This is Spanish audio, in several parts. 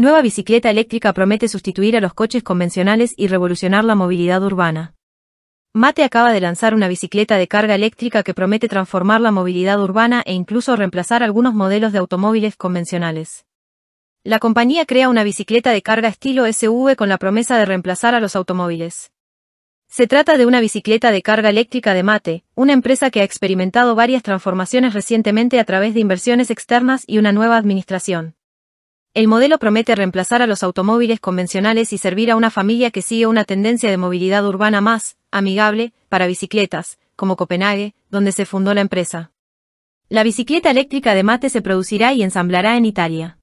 Nueva bicicleta eléctrica promete sustituir a los coches convencionales y revolucionar la movilidad urbana. Mate acaba de lanzar una bicicleta de carga eléctrica que promete transformar la movilidad urbana e incluso reemplazar algunos modelos de automóviles convencionales. La compañía crea una bicicleta de carga estilo SV con la promesa de reemplazar a los automóviles. Se trata de una bicicleta de carga eléctrica de Mate, una empresa que ha experimentado varias transformaciones recientemente a través de inversiones externas y una nueva administración. El modelo promete reemplazar a los automóviles convencionales y servir a una familia que sigue una tendencia de movilidad urbana más, amigable, para bicicletas, como Copenhague, donde se fundó la empresa. La bicicleta eléctrica de Mate se producirá y ensamblará en Italia.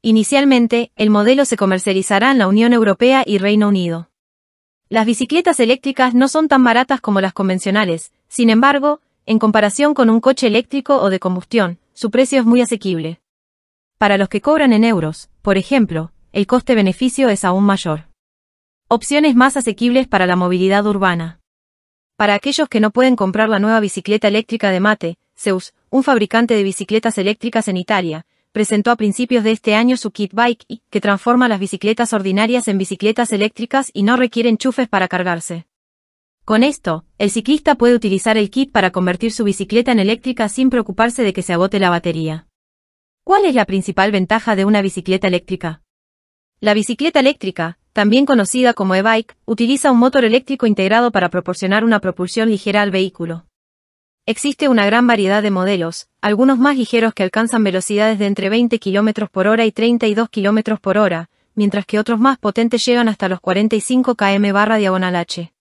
Inicialmente, el modelo se comercializará en la Unión Europea y Reino Unido. Las bicicletas eléctricas no son tan baratas como las convencionales, sin embargo, en comparación con un coche eléctrico o de combustión, su precio es muy asequible. Para los que cobran en euros, por ejemplo, el coste-beneficio es aún mayor. Opciones más asequibles para la movilidad urbana. Para aquellos que no pueden comprar la nueva bicicleta eléctrica de Mate, Zeus, un fabricante de bicicletas eléctricas en Italia, presentó a principios de este año su kit bike, que transforma las bicicletas ordinarias en bicicletas eléctricas y no requiere enchufes para cargarse. Con esto, el ciclista puede utilizar el kit para convertir su bicicleta en eléctrica sin preocuparse de que se agote la batería. ¿Cuál es la principal ventaja de una bicicleta eléctrica? La bicicleta eléctrica, también conocida como e-bike, utiliza un motor eléctrico integrado para proporcionar una propulsión ligera al vehículo. Existe una gran variedad de modelos, algunos más ligeros que alcanzan velocidades de entre 20 km por hora y 32 km por hora, mientras que otros más potentes llegan hasta los 45 km barra diagonal H.